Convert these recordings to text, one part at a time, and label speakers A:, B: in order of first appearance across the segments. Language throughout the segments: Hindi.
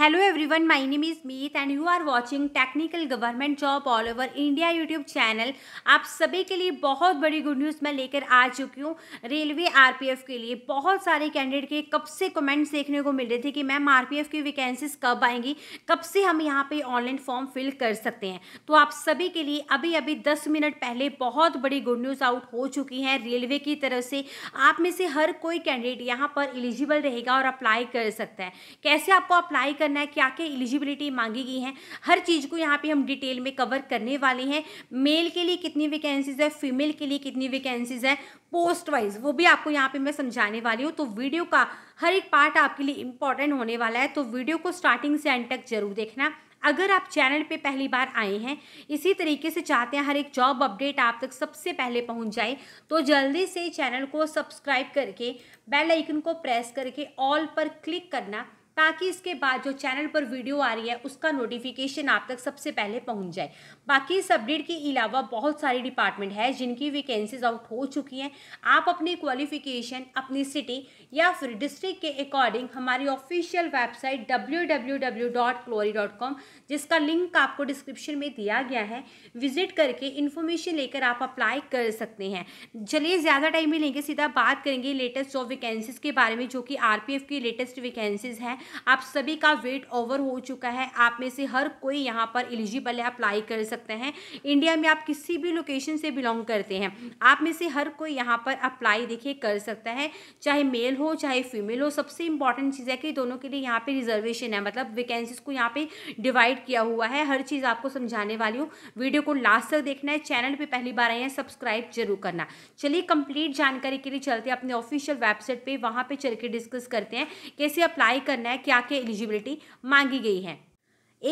A: hello everyone my name is Meet and you are watching technical government job all over India YouTube channel आप सभी के लिए बहुत बड़ी गुड न्यूज़ मैं लेकर आ चुकी हूँ रेलवे आरपीएफ के लिए बहुत सारे कैंडिडेट के कब से कमेंट्स देखने को मिल रहे थे कि मैम आरपीएफ की वैकेंसीज कब आएंगी कब से हम यहाँ पर ऑनलाइन फॉर्म फिल कर सकते हैं तो आप सभी के लिए अभी अभी दस मिनट पहले बहुत बड़ी गुड न्यूज़ आउट हो चुकी है रेलवे की तरफ से आप में से हर कोई कैंडिडेट यहाँ पर एलिजिबल रहेगा और अप्लाई कर सकता है कैसे आपको अप्लाई कर करना है क्या क्या एलिजिबिलिटी मांगी गई हैं हर चीज़ को यहाँ पे हम डिटेल में कवर करने वाले हैं मेल के लिए कितनी वैकेंसीज़ है फीमेल के लिए कितनी वैकेंसीज़ है पोस्ट वाइज वो भी आपको यहाँ पे मैं समझाने वाली हूँ तो वीडियो का हर एक पार्ट आपके लिए इंपॉर्टेंट होने वाला है तो वीडियो को स्टार्टिंग से एंड तक जरूर देखना अगर आप चैनल पे पहली बार आए हैं इसी तरीके से चाहते हैं हर एक जॉब अपडेट आप तक सबसे पहले पहुंच जाए तो जल्दी से चैनल को सब्सक्राइब करके बेल आइकन को प्रेस करके ऑल पर क्लिक करना ताकि इसके बाद जो चैनल पर वीडियो आ रही है उसका नोटिफिकेशन आप तक सबसे पहले पहुंच जाए बाकी इस अपडेट के अलावा बहुत सारी डिपार्टमेंट है जिनकी वैकेंसीज आउट हो चुकी हैं आप अपनी क्वालिफिकेशन अपनी सिटी या फिर डिस्ट्रिक्ट के अकॉर्डिंग हमारी ऑफिशियल वेबसाइट www.clory.com जिसका लिंक आपको डिस्क्रिप्शन में दिया गया है विजिट करके इन्फॉर्मेशन लेकर आप अप्लाई कर सकते हैं चलिए ज़्यादा टाइम ही लेंगे सीधा बात करेंगे लेटेस्ट जॉब वैकेंसीज़ के बारे में जो कि आर की लेटेस्ट वैकेंसीज़ हैं आप सभी का वेट ओवर हो चुका है आप में से हर कोई यहाँ पर एलिजिबल है अप्लाई कर सकते हैं इंडिया में आप किसी भी लोकेशन से बिलोंग करते हैं आप में से हर कोई यहाँ पर अप्लाई देखिए कर सकता है चाहे मेल मेल हो चाहे फीमेल हो सबसे इंपॉर्टेंट चीज़ है कि दोनों के लिए यहाँ पे रिजर्वेशन है मतलब वैकेंसीज को यहाँ पे डिवाइड किया हुआ है हर चीज़ आपको समझाने वाली हूँ वीडियो को लास्ट तक देखना है चैनल पे पहली बार आए हैं सब्सक्राइब जरूर करना चलिए कंप्लीट जानकारी के लिए चलते हैं अपने ऑफिशियल वेबसाइट पर वहाँ पर चल के डिस्कस करते हैं कैसे अप्लाई करना है क्या क्या एलिजिबिलिटी मांगी गई है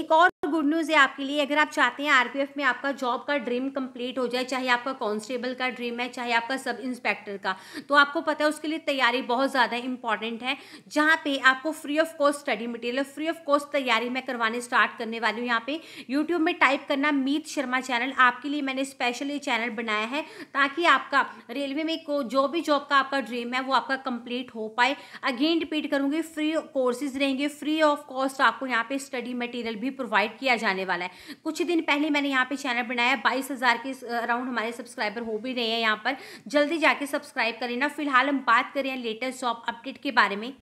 A: एक और गुड न्यूज़ है आपके लिए अगर आप चाहते हैं आरपीएफ में आपका जॉब का ड्रीम कंप्लीट हो जाए चाहे आपका कांस्टेबल का ड्रीम है चाहे आपका सब इंस्पेक्टर का तो आपको पता है उसके लिए तैयारी बहुत ज़्यादा इंपॉर्टेंट है जहाँ पे आपको free of cost study material free of cost तैयारी मैं करवाने स्टार्ट करने वाली हूँ यहाँ पे यूट्यूब में टाइप करना मीत शर्मा चैनल आपके लिए मैंने स्पेशल ये चैनल बनाया है ताकि आपका रेलवे में जो भी जॉब का आपका ड्रीम है वो आपका कंप्लीट हो पाए अगेन रिपीट करूँगी फ्री कोर्सेज रहेंगे फ्री ऑफ कॉस्ट आपको यहाँ पर स्टडी मटेरियल भी प्रोवाइड किया जाने वाला है कुछ दिन पहले मैंने यहाँ पे चैनल बनाया बाईस हज़ार के अराउंड हमारे सब्सक्राइबर हो भी रहे हैं यहाँ पर जल्दी जाके सब्सक्राइब करें ना फिलहाल हम बात करें लेटेस्ट जॉब अपडेट के बारे में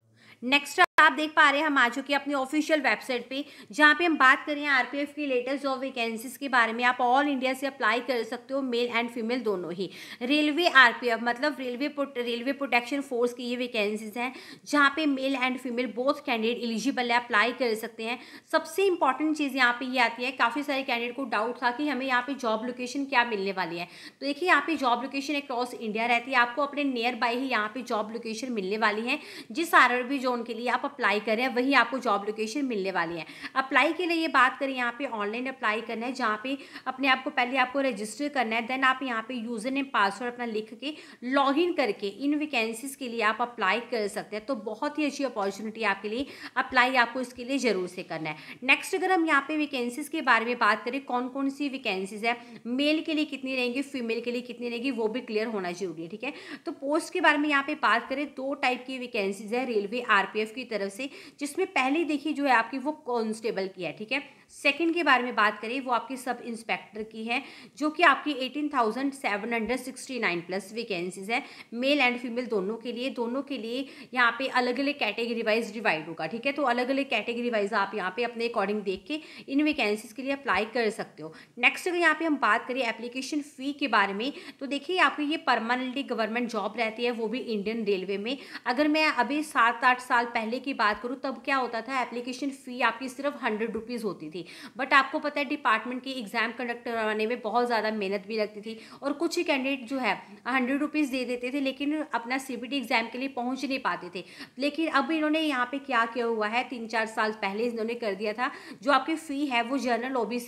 A: नेक्स्ट आप देख पा रहे हैं हम आ चुके हैं अपनी ऑफिशियल वेबसाइट पे जहाँ पे हम बात करें आरपीएफ की लेटेस्ट जॉब वैकेंसीज के बारे में आप ऑल इंडिया से अप्लाई कर सकते हो मेल एंड फीमेल दोनों ही रेलवे आरपीएफ मतलब रेलवे रेलवे प्रोटेक्शन फोर्स की ये वैकेंसीज हैं जहाँ पे male and female both candidate eligible है अप्लाई कर सकते हैं सबसे इंपॉर्टेंट चीज़ यहाँ पर ये आती है काफ़ी सारे कैंडिडेट को डाउट था कि हमें यहाँ पर जॉब लोकेशन क्या मिलने वाली है तो देखिए यहाँ पर जॉब लोकेशन अक्रॉस इंडिया रहती है आपको अपने नियर बाई ही यहाँ पर जॉब लोकेशन मिलने वाली है जिस आर जोन के लिए आप आप अप्लाई करें वही आपको जॉब लोकेशन मिलने वाली है अप्लाई के लिए ये बात करें यहाँ पे ऑनलाइन अप्लाई करना है जहाँ पे अपने आप को पहले आपको रजिस्टर करना है देन आप यहाँ पे यूज़र नेम पासवर्ड अपना लिख के लॉग इन करके इन वैकेंसीज़ के लिए आप अप्लाई कर सकते हैं तो बहुत ही अच्छी अपॉर्चुनिटी आपके लिए अप्लाई आपको इसके लिए ज़रूर से करना है नेक्स्ट अगर हम यहाँ पे वैकेंसीज़ के बारे में बात करें कौन कौन सी वैकेंसीज़ है मेल के लिए कितनी रहेंगी फीमेल के लिए कितनी रहेगी वो भी क्लियर होना जरूरी है ठीक है तो पोस्ट के बारे में यहाँ पे बात करें दो टाइप की वैकेंसीज़ है रेलवे आर की तरफ से जिसमें पहले देखिए जो है आपकी वो कॉन्स्टेबल की है ठीक है सेकंड के बारे में बात करें वो आपकी सब इंस्पेक्टर की है जो कि आपकी eighteen thousand seven hundred sixty nine plus vacancies है मेल एंड फीमेल दोनों के लिए दोनों के लिए यहाँ पे अलग अलग कैटेगरी वाइज डिवाइड होगा ठीक है तो अलग अलग कैटेगरी वाइज आप यहाँ पे अपने अकॉर्डिंग देख के इन वैकेंसीज के लिए अप्लाई कर सकते हो नेक्स्ट अगर यहाँ पर हम बात करें एप्लीकेशन फ़ी के बारे में तो देखिए आपकी ये परमानेंटली गवर्नमेंट जॉब रहती है वो भी इंडियन रेलवे में अगर मैं अभी सात आठ साल पहले की बात करूँ तब क्या होता था एप्लीकेशन फ़ी आपकी सिर्फ हंड्रेड रुपीज़ होती थी थी बट आपको पता है डिपार्टमेंट की एग्ज़ाम कंडक्ट करवाने में बहुत ज़्यादा मेहनत भी लगती थी और कुछ ही कैंडिडेट जो है हंड्रेड रुपीज़ दे देते थे लेकिन अपना सी एग्ज़ाम के लिए पहुँच नहीं पाते थे लेकिन अब इन्होंने यहाँ पर क्या किया हुआ है तीन चार साल पहले इन्होंने कर दिया था जो आपकी फ़ी है वो जनरल ओ बी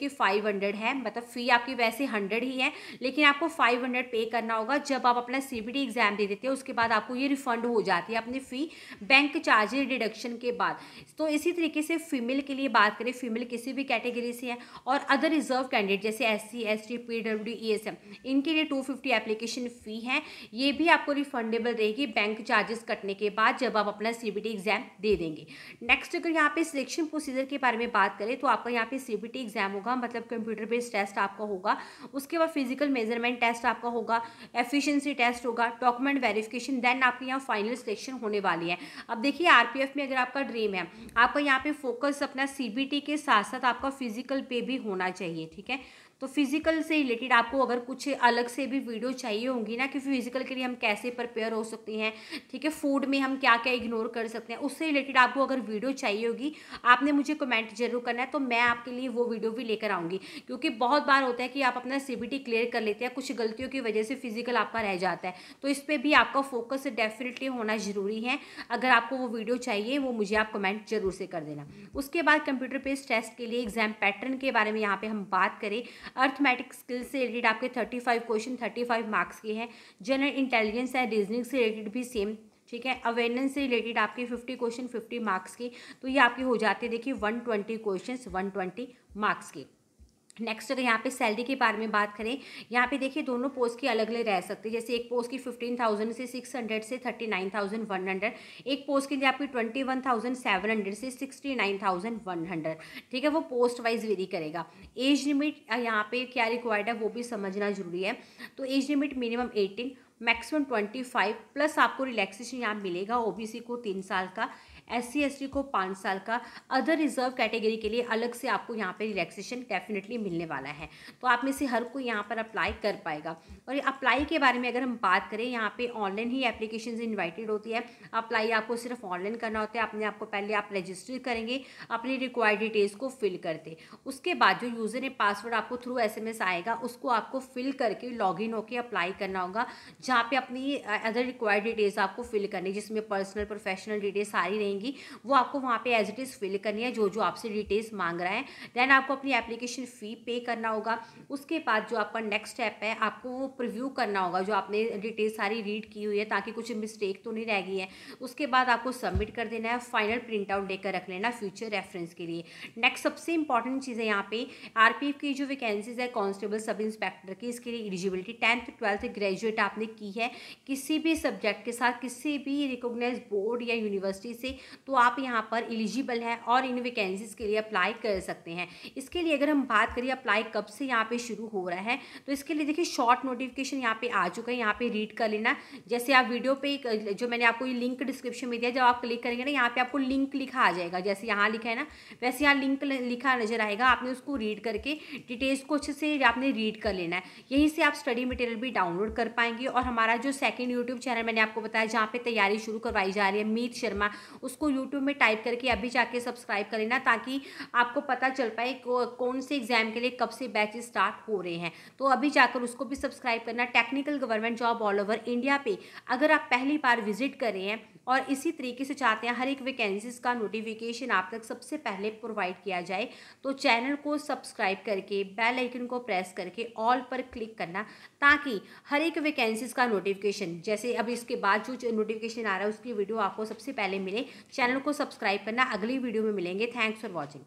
A: की फाइव है मतलब फ़ी आपकी वैसे हंड्रेड ही है लेकिन आपको फाइव पे करना होगा जब आप अपना सी एग्ज़ाम दे देते हैं उसके बाद आपको ये रिफंड हो जाती है अपनी फ़ी बैंक चार्जेज डिडक्शन के बाद तो इसी तरीके से फीमेल के लिए बात करें फीमेल किसी भी कैटेगरी से हैं और अदर रिजर्व कैंडिडेट जैसे S C S T P W E S M इनके लिए टू फिफ्टी एप्लीकेशन फ़ी है ये भी आपको रिफंडेबल रहेगी बैंक चार्जेस कटने के बाद जब आप अपना सी बी टी एग्ज़ाम दे देंगे नेक्स्ट अगर यहाँ पे सिलेक्शन प्रोसीजर के बारे में बात करें तो आपका यहाँ पे सी बी टी एग्ज़ाम होगा मतलब कंप्यूटर बेस्ड टेस्ट आपका होगा उसके बाद फिजिकल मेजरमेंट टेस्ट आपका होगा एफिशियंसी टेस्ट होगा डॉक्यूमेंट वेरिफिकेशन देन आपके यहाँ फाइनल सिलेक्शन होने वाली है अब देखिए आरपीएफ में अगर आपका ड्रीम है आपका यहाँ पे फोकस अपना सीबीटी मेंटेलिटी के साथ साथ आपका फिजिकल पे भी होना चाहिए ठीक है तो फिजिकल से रिलेटेड आपको अगर कुछ अलग से भी वीडियो चाहिए होंगी ना कि फिजिकल के लिए हम कैसे प्रिपेयर हो सकते हैं ठीक है फूड में हम क्या क्या इग्नोर कर सकते हैं उससे रिलेटेड आपको अगर वीडियो चाहिए होगी आपने मुझे कमेंट जरूर करना है तो मैं आपके लिए वो वीडियो भी लेकर आऊँगी क्योंकि बहुत बार होता है कि आप अपना सी क्लियर कर लेते हैं कुछ गलतियों की वजह से फिजिकल आपका रह जाता है तो इस पर भी आपका फोकस डेफिनेटली होना ज़रूरी है अगर आपको वो वीडियो चाहिए वो मुझे आप कमेंट जरूर से कर देना उसके बाद कंप्यूटर पेज टेस्ट के लिए एग्जाम पैटर्न के बारे में यहाँ पे हम बात करें अर्थमेटिक स्किल्स से रिलेटेड आपके thirty five question thirty five marks के हैं जनरल इंटेलिजेंस एंड रीजनिंग से रिलेटेड भी सेम ठीक है अवेयरनेस से रिलेटेड आपके फिफ्टी क्वेश्चन फिफ्टी मार्क्स के तो ये आपके हो जाते हैं देखिए one twenty question one twenty marks के नेक्स्ट अगर यहाँ पे सैलरी के बारे में बात करें यहाँ पे देखिए दोनों पोस्ट की अलग अलग रह सकती है जैसे एक पोस्ट की फिफ्टीन थाउजेंड से सिक्स हंड्रेड से thirty nine thousand one hundred एक पोस्ट के लिए आपकी twenty one thousand seven hundred से sixty nine thousand one hundred ठीक है वो पोस्ट वाइज वेरी करेगा एज लिमिट यहाँ पे क्या रिक्वायर्ड है वो भी समझना जरूरी है तो age limit minimum eighteen maximum twenty five plus आपको रिलैक्सेशन यहाँ मिलेगा ओबीसी को तीन साल का एस सी को पाँच साल का अदर रिजर्व कैटेगरी के लिए अलग से आपको यहाँ पे रिलैक्सेशन डेफिनेटली मिलने वाला है तो आप में से हर कोई यहाँ पर अप्लाई कर पाएगा और अप्लाई के बारे में अगर हम बात करें यहाँ पे ऑनलाइन ही एप्लीकेशन इन्वाइटेड होती है अप्लाई आपको सिर्फ ऑनलाइन करना होता है अपने आपको पहले आप रजिस्टर करेंगे अपनी रिक्वायर्ड डिटेल्स को फिल करते उसके बाद जो यूज़र ने पासवर्ड आपको थ्रू एस आएगा उसको आपको फिल करके लॉग इन होकर अप्लाई करना होगा जहाँ पर अपनी अदर रिक्वायर्ड डिटेल्स आपको फिल करनी जिसमें पर्सनल प्रोफेशनल डिटेल्स सारी रहेंगी देंगी वो आपको वहाँ पे एज इट इज़ फिल करनी है जो जो आपसे डिटेल्स मांग रहा है देन आपको अपनी एप्लीकेशन फ़ी पे करना होगा उसके बाद जो आपका नेक्स्ट स्टेप है आपको वो प्रिव्यू करना होगा जो आपने डिटेल्स सारी रीड की हुई है ताकि कुछ मिस्टेक तो नहीं रह गई है उसके बाद आपको सबमिट कर देना है फाइनल प्रिंट आउट लेकर रख लेना फ्यूचर रेफरेंस के लिए नेक्स्ट सबसे इंपॉर्टेंट चीज़ है यहाँ पे आरपीएफ की जो वैकेंसीज है कॉन्स्टेबल सब इंस्पेक्टर की इसके लिए एलिजिबिलिटी टेंथ ट्वेल्थ ग्रेजुएट आपने की है किसी भी सब्जेक्ट के साथ किसी भी रिकोगनाइज बोर्ड या यूनिवर्सिटी से तो आप यहाँ पर एलिजिबल हैं और इन वैकेंसीज़ के लिए अप्लाई कर सकते हैं इसके लिए अगर हम बात करें अप्लाई कब से यहाँ पे शुरू हो रहा है तो इसके लिए देखिए शॉर्ट नोटिफिकेशन यहाँ पे आ चुका है यहाँ पे रीड कर लेना जैसे आप वीडियो पे जो मैंने आपको ये लिंक डिस्क्रिप्शन में दिया जब आप क्लिक करेंगे ना यहाँ पे आपको लिंक लिखा आ जाएगा जैसे यहाँ लिखा है ना वैसे यहाँ लिंक लिखा नजर आएगा आपने उसको रीड करके डिटेल्स को अच्छे से आपने रीड कर लेना है यहीं से आप स्टडी मटेरियल भी डाउनलोड कर पाएंगे और हमारा जो सेकेंड यूट्यूब चैनल मैंने आपको बताया जहाँ पर तैयारी शुरू करवाई जा रही है मीत शर्मा उसको यूट्यूब में टाइप करके अभी जाके सब्सक्राइब कर लेना ताकि आपको पता चल पाए कौन से एग्ज़ाम के लिए कब से बैच स्टार्ट हो रहे हैं तो अभी जाकर उसको भी सब्सक्राइब करना technical government job all over India पे अगर आप पहली बार विजिट कर रहे हैं और इसी तरीके से चाहते हैं हर एक वैकेंसीज़ का नोटिफिकेशन आप तक सबसे पहले प्रोवाइड किया जाए तो चैनल को सब्सक्राइब करके बेल आइकन को प्रेस करके ऑल पर क्लिक करना ताकि हर एक वैकेंसीज़ का नोटिफिकेशन जैसे अब इसके बाद जो नोटिफिकेशन आ रहा है उसकी वीडियो आपको सबसे पहले मिले चैनल को सब्सक्राइब करना अगली वीडियो में मिलेंगे थैंक्स फॉर वॉचिंग